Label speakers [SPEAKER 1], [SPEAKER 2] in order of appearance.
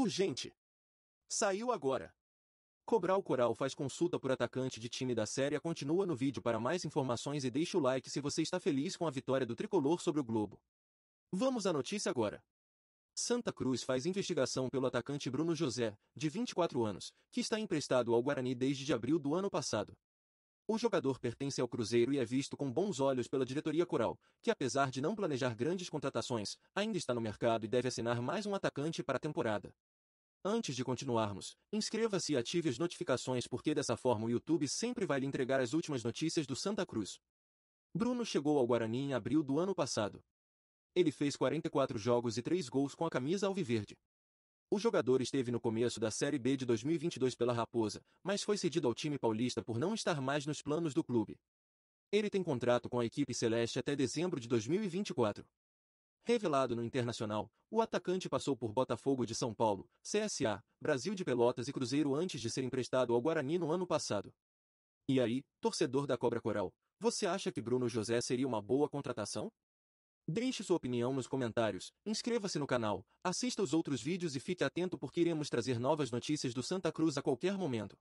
[SPEAKER 1] Urgente. Saiu agora. Cobral Coral faz consulta por atacante de time da série. Continua no vídeo para mais informações e deixa o like se você está feliz com a vitória do tricolor sobre o Globo. Vamos à notícia agora. Santa Cruz faz investigação pelo atacante Bruno José, de 24 anos, que está emprestado ao Guarani desde de abril do ano passado. O jogador pertence ao Cruzeiro e é visto com bons olhos pela diretoria Coral, que apesar de não planejar grandes contratações, ainda está no mercado e deve assinar mais um atacante para a temporada. Antes de continuarmos, inscreva-se e ative as notificações porque dessa forma o YouTube sempre vai lhe entregar as últimas notícias do Santa Cruz. Bruno chegou ao Guarani em abril do ano passado. Ele fez 44 jogos e 3 gols com a camisa alviverde. O jogador esteve no começo da Série B de 2022 pela Raposa, mas foi cedido ao time paulista por não estar mais nos planos do clube. Ele tem contrato com a equipe celeste até dezembro de 2024. Revelado no Internacional, o atacante passou por Botafogo de São Paulo, CSA, Brasil de Pelotas e Cruzeiro antes de ser emprestado ao Guarani no ano passado. E aí, torcedor da Cobra Coral, você acha que Bruno José seria uma boa contratação? Deixe sua opinião nos comentários, inscreva-se no canal, assista os outros vídeos e fique atento porque iremos trazer novas notícias do Santa Cruz a qualquer momento.